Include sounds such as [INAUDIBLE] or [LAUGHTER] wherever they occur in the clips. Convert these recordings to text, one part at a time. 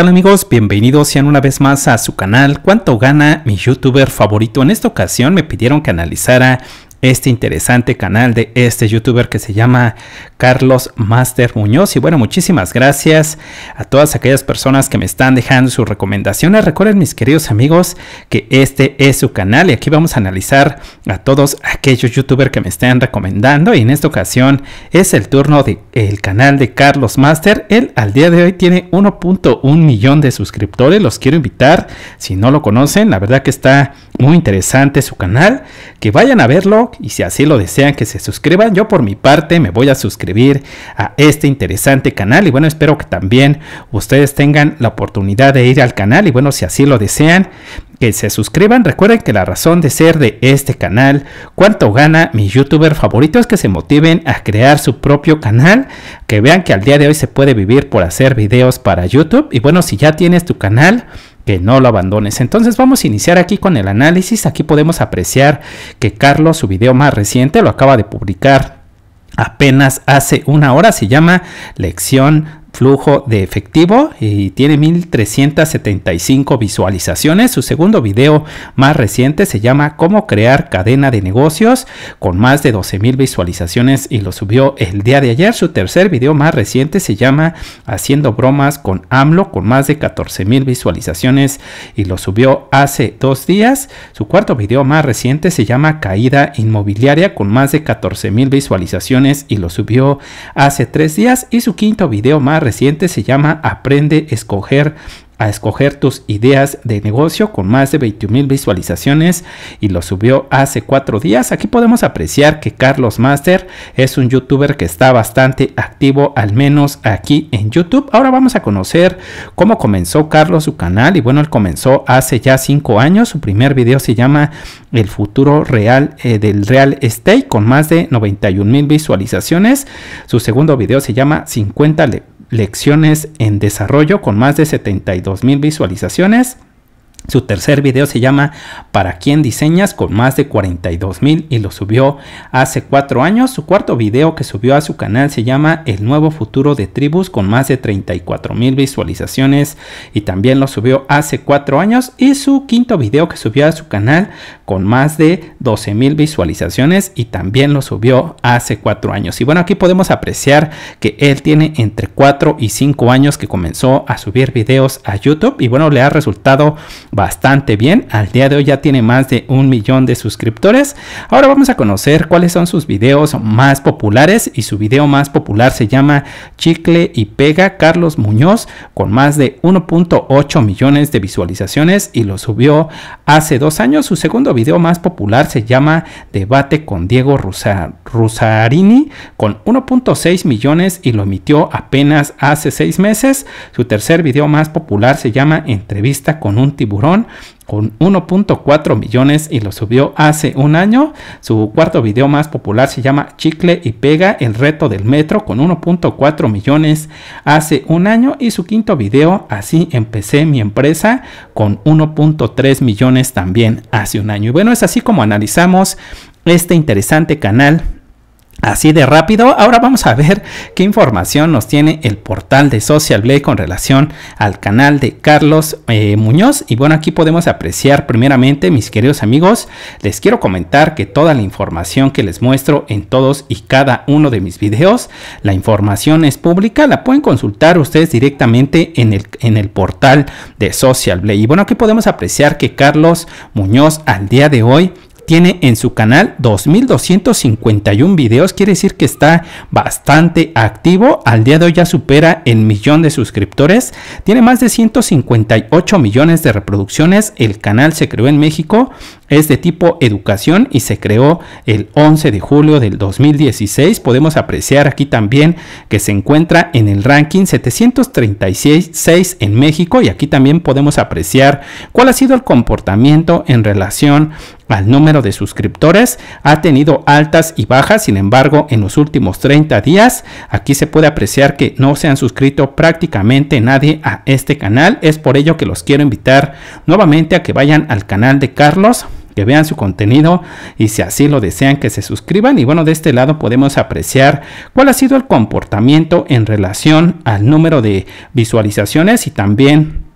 Hola amigos? Bienvenidos sean una vez más a su canal ¿Cuánto gana mi youtuber favorito? En esta ocasión me pidieron que analizara este interesante canal de este youtuber que se llama Carlos Master Muñoz. Y bueno, muchísimas gracias a todas aquellas personas que me están dejando sus recomendaciones. Recuerden, mis queridos amigos, que este es su canal y aquí vamos a analizar a todos aquellos youtubers que me están recomendando. Y en esta ocasión es el turno del canal de Carlos Master. Él al día de hoy tiene 1.1 millón de suscriptores. Los quiero invitar, si no lo conocen, la verdad que está muy interesante su canal, que vayan a verlo y si así lo desean que se suscriban, yo por mi parte me voy a suscribir a este interesante canal y bueno, espero que también ustedes tengan la oportunidad de ir al canal y bueno, si así lo desean, que se suscriban. Recuerden que la razón de ser de este canal, cuánto gana mi youtuber favorito, es que se motiven a crear su propio canal, que vean que al día de hoy se puede vivir por hacer videos para YouTube y bueno, si ya tienes tu canal, que no lo abandones. Entonces vamos a iniciar aquí con el análisis. Aquí podemos apreciar que Carlos, su video más reciente, lo acaba de publicar apenas hace una hora se llama lección flujo de efectivo y tiene 1375 visualizaciones. Su segundo video más reciente se llama Cómo crear cadena de negocios con más de 12 mil visualizaciones y lo subió el día de ayer. Su tercer video más reciente se llama Haciendo bromas con AMLO con más de 14 mil visualizaciones y lo subió hace dos días. Su cuarto video más reciente se llama Caída inmobiliaria con más de 14 mil visualizaciones y lo subió hace tres días. Y su quinto video más reciente se llama Aprende a escoger a escoger tus ideas de negocio con más de 21 mil visualizaciones y lo subió hace cuatro días. Aquí podemos apreciar que Carlos Master es un youtuber que está bastante activo, al menos aquí en YouTube. Ahora vamos a conocer cómo comenzó Carlos su canal y bueno, él comenzó hace ya cinco años. Su primer video se llama El futuro real eh, del real estate con más de 91 mil visualizaciones. Su segundo video se llama 50 lecciones en desarrollo con más de 72 mil visualizaciones su tercer video se llama ¿Para quién diseñas? con más de 42 mil y lo subió hace cuatro años. Su cuarto video que subió a su canal se llama El nuevo futuro de tribus con más de 34 mil visualizaciones y también lo subió hace cuatro años. Y su quinto video que subió a su canal con más de 12 mil visualizaciones y también lo subió hace cuatro años. Y bueno, aquí podemos apreciar que él tiene entre 4 y 5 años que comenzó a subir videos a YouTube y bueno, le ha resultado bastante bien. Al día de hoy ya tiene más de un millón de suscriptores. Ahora vamos a conocer cuáles son sus videos más populares y su video más popular se llama Chicle y Pega Carlos Muñoz con más de 1.8 millones de visualizaciones y lo subió Hace dos años su segundo video más popular se llama Debate con Diego Rusarini con 1.6 millones y lo emitió apenas hace seis meses. Su tercer video más popular se llama Entrevista con un tiburón con 1.4 millones y lo subió hace un año. Su cuarto video más popular se llama Chicle y Pega, el reto del metro, con 1.4 millones hace un año. Y su quinto video, Así empecé mi empresa, con 1.3 millones también hace un año. Y bueno, es así como analizamos este interesante canal Así de rápido, ahora vamos a ver qué información nos tiene el portal de Social Blade con relación al canal de Carlos eh, Muñoz. Y bueno, aquí podemos apreciar primeramente, mis queridos amigos, les quiero comentar que toda la información que les muestro en todos y cada uno de mis videos, la información es pública, la pueden consultar ustedes directamente en el, en el portal de Social Blade. Y bueno, aquí podemos apreciar que Carlos Muñoz al día de hoy tiene en su canal 2.251 videos, quiere decir que está bastante activo, al día de hoy ya supera el millón de suscriptores, tiene más de 158 millones de reproducciones, el canal se creó en México, es de tipo educación y se creó el 11 de julio del 2016, podemos apreciar aquí también que se encuentra en el ranking 736 en México y aquí también podemos apreciar cuál ha sido el comportamiento en relación al número de suscriptores. Ha tenido altas y bajas, sin embargo, en los últimos 30 días, aquí se puede apreciar que no se han suscrito prácticamente nadie a este canal. Es por ello que los quiero invitar nuevamente a que vayan al canal de Carlos que vean su contenido y si así lo desean que se suscriban y bueno de este lado podemos apreciar cuál ha sido el comportamiento en relación al número de visualizaciones y también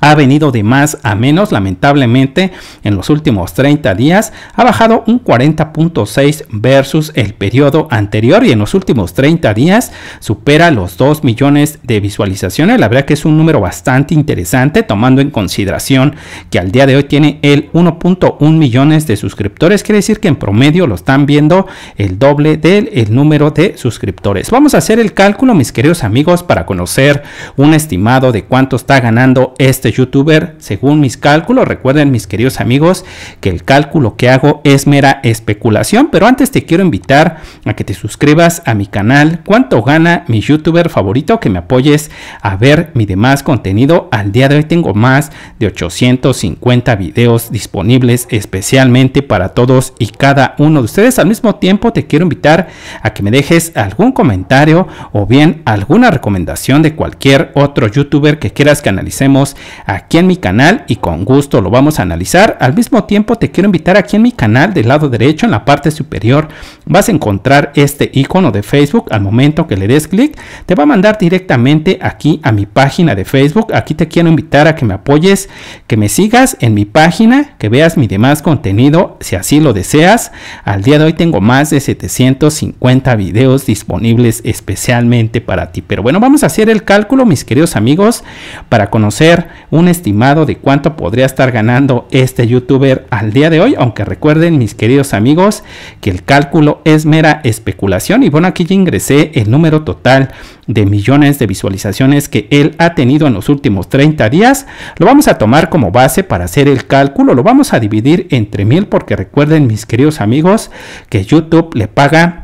ha venido de más a menos, lamentablemente, en los últimos 30 días ha bajado un 40.6 versus el periodo anterior y en los últimos 30 días supera los 2 millones de visualizaciones. La verdad que es un número bastante interesante tomando en consideración que al día de hoy tiene el 1.1 millones de suscriptores, quiere decir que en promedio lo están viendo el doble del número de suscriptores. Vamos a hacer el cálculo, mis queridos amigos, para conocer un estimado de cuánto está ganando este youtuber, según mis cálculos, recuerden mis queridos amigos que el cálculo que hago es mera especulación, pero antes te quiero invitar a que te suscribas a mi canal, cuánto gana mi youtuber favorito, que me apoyes a ver mi demás contenido. Al día de hoy tengo más de 850 vídeos disponibles especialmente para todos y cada uno de ustedes. Al mismo tiempo te quiero invitar a que me dejes algún comentario o bien alguna recomendación de cualquier otro youtuber que quieras que analicemos aquí en mi canal y con gusto lo vamos a analizar. Al mismo tiempo te quiero invitar aquí en mi canal del lado derecho en la parte superior vas a encontrar este icono de Facebook. Al momento que le des clic te va a mandar directamente aquí a mi página de Facebook. Aquí te quiero invitar a que me apoyes, que me sigas en mi página, que veas mi demás contenido si así lo deseas. Al día de hoy tengo más de 750 videos disponibles especialmente para ti. Pero bueno, vamos a hacer el cálculo mis queridos amigos para conocer un estimado de cuánto podría estar ganando este youtuber al día de hoy, aunque recuerden mis queridos amigos que el cálculo es mera especulación y bueno, aquí ya ingresé el número total de millones de visualizaciones que él ha tenido en los últimos 30 días, lo vamos a tomar como base para hacer el cálculo, lo vamos a dividir entre mil porque recuerden mis queridos amigos que YouTube le paga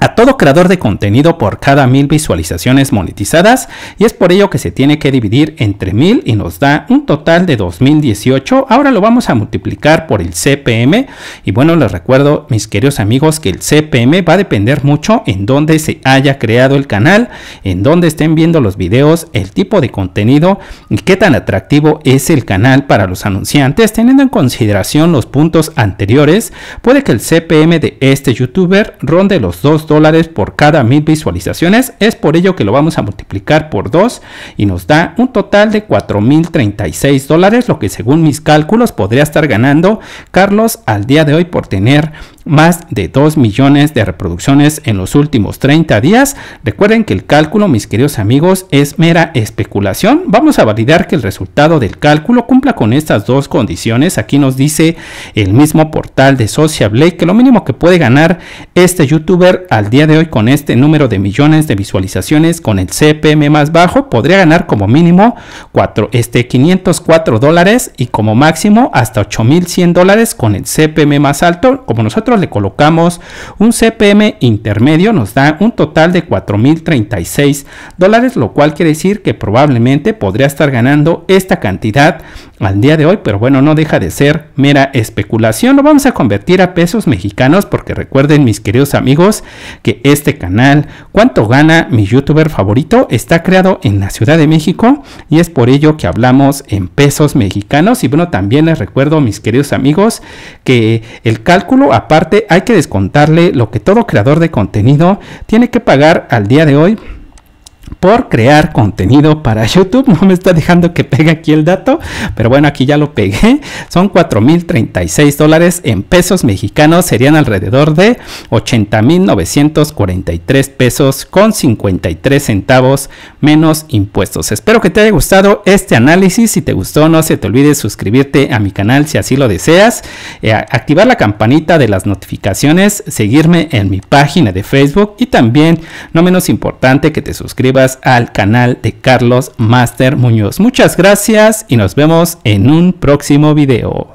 a todo creador de contenido por cada mil visualizaciones monetizadas y es por ello que se tiene que dividir entre mil y nos da un total de 2018 ahora lo vamos a multiplicar por el CPM y bueno les recuerdo mis queridos amigos que el CPM va a depender mucho en dónde se haya creado el canal en dónde estén viendo los videos el tipo de contenido y qué tan atractivo es el canal para los anunciantes teniendo en consideración los puntos anteriores puede que el CPM de este youtuber ronde los 2 dólares por cada mil visualizaciones. Es por ello que lo vamos a multiplicar por 2 y nos da un total de mil 4.036 dólares, lo que según mis cálculos podría estar ganando Carlos al día de hoy por tener más de 2 millones de reproducciones en los últimos 30 días. Recuerden que el cálculo, mis queridos amigos, es mera especulación. Vamos a validar que el resultado del cálculo cumpla con estas dos condiciones. Aquí nos dice el mismo portal de Sociable que lo mínimo que puede ganar este youtuber al día de hoy con este número de millones de visualizaciones con el CPM más bajo podría ganar como mínimo 4, este, 504 dólares y como máximo hasta 8100 dólares con el CPM más alto. Como nosotros le colocamos un CPM intermedio nos da un total de 4036 dólares, lo cual quiere decir que probablemente podría estar ganando esta cantidad al día de hoy, pero bueno, no deja de ser mera especulación. Lo vamos a convertir a pesos mexicanos porque recuerden mis queridos amigos que este canal, cuánto gana mi youtuber favorito, está creado en la Ciudad de México y es por ello que hablamos en pesos mexicanos. Y bueno, también les recuerdo, mis queridos amigos, que el cálculo aparte hay que descontarle lo que todo creador de contenido tiene que pagar al día de hoy por crear contenido para [LAUGHS] YouTube. No me está dejando que pegue aquí el dato, pero bueno, aquí ya lo pegué. Son 4.036 dólares en pesos mexicanos, serían alrededor de 80.943 pesos con 53 centavos menos impuestos. Espero que te haya gustado este análisis. Si te gustó, no se te olvide suscribirte a mi canal si así lo deseas, eh, activar la campanita de las notificaciones, seguirme en mi página de Facebook y también, no menos importante, que te suscribas al canal de Carlos Master Muñoz. Muchas gracias y nos vemos en un próximo video.